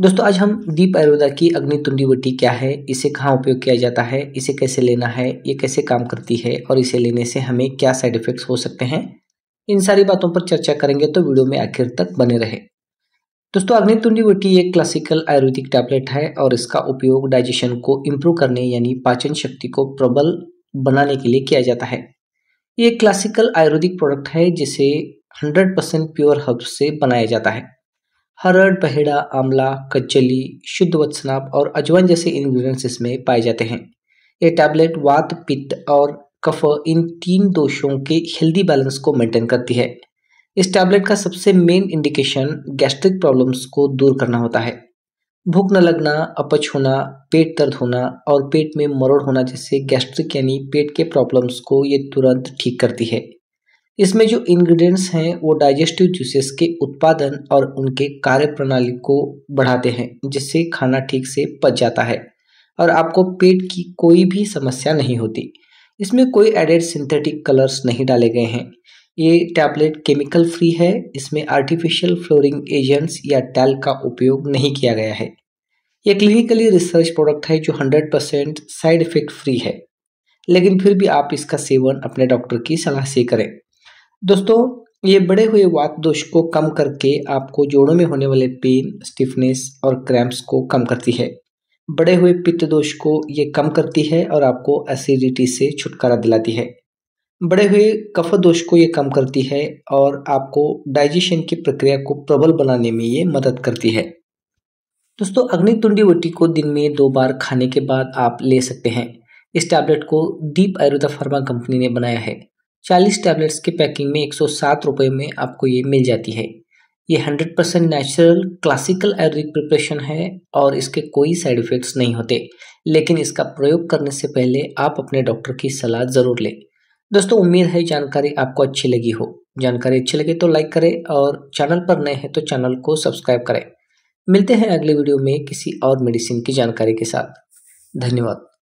दोस्तों आज हम दीप आयुर्वेदा की अग्नि तुंडीवटी क्या है इसे कहाँ उपयोग किया जाता है इसे कैसे लेना है ये कैसे काम करती है और इसे लेने से हमें क्या साइड इफेक्ट्स हो सकते हैं इन सारी बातों पर चर्चा करेंगे तो वीडियो में आखिर तक बने रहे दोस्तों अग्नि तुंडीवटी एक क्लासिकल आयुर्वेदिक टैबलेट है और इसका उपयोग डाइजेशन को इम्प्रूव करने यानी पाचन शक्ति को प्रबल बनाने के लिए किया जाता है ये क्लासिकल आयुर्वेदिक प्रोडक्ट है जिसे परसेंट प्योर हब से बनाया जाता है हरड़ पहेड़ा आंवला कच्चली शुद्ध वत्सनाप और अजवन जैसे इन्ग्रीडियंट्स इसमें पाए जाते हैं ये टैबलेट वात पित्त और कफ इन तीन दोषों के हेल्दी बैलेंस को मेंटेन करती है इस टैबलेट का सबसे मेन इंडिकेशन गैस्ट्रिक प्रॉब्लम्स को दूर करना होता है भूख न लगना अपच होना पेट दर्द होना और पेट में मरोड़ होना जैसे गैस्ट्रिक यानी पेट के प्रॉब्लम्स को ये तुरंत ठीक करती है इसमें जो इंग्रेडिएंट्स हैं वो डाइजेस्टिव जूसेस के उत्पादन और उनके कार्य प्रणाली को बढ़ाते हैं जिससे खाना ठीक से पच जाता है और आपको पेट की कोई भी समस्या नहीं होती इसमें कोई एडेड सिंथेटिक कलर्स नहीं डाले गए हैं ये टैबलेट केमिकल फ्री है इसमें आर्टिफिशियल फ्लोरिंग एजेंट्स या टैल का उपयोग नहीं किया गया है ये क्लिनिकली रिसर्च प्रोडक्ट है जो 100 परसेंट साइड इफेक्ट फ्री है लेकिन फिर भी आप इसका सेवन अपने डॉक्टर की सलाह से करें दोस्तों ये बड़े हुए वात दोष को कम करके आपको जोड़ों में होने वाले पेन स्टिफनेस और क्रैम्प्स को कम करती है बड़े हुए पित्त दोष को ये कम करती है और आपको एसिडिटी से छुटकारा दिलाती है बड़े हुए कफ दोष को ये कम करती है और आपको डाइजेशन की प्रक्रिया को प्रबल बनाने में ये मदद करती है दोस्तों तुंडी वटी को दिन में दो बार खाने के बाद आप ले सकते हैं इस टैबलेट को दीप आयुर्वेदा फार्मा कंपनी ने बनाया है 40 टैबलेट्स के पैकिंग में एक सौ में आपको ये मिल जाती है ये 100 percent natural classical Ayurvedic preparation है और इसके कोई साइड इफ़ेक्ट्स नहीं होते लेकिन इसका प्रयोग करने से पहले आप अपने डॉक्टर की सलाह ज़रूर लें दोस्तों उम्मीद है जानकारी आपको अच्छी लगी हो जानकारी अच्छी लगे तो लाइक करें और चैनल पर नए हैं तो चैनल को सब्सक्राइब करें मिलते हैं अगले वीडियो में किसी और मेडिसिन की जानकारी के साथ धन्यवाद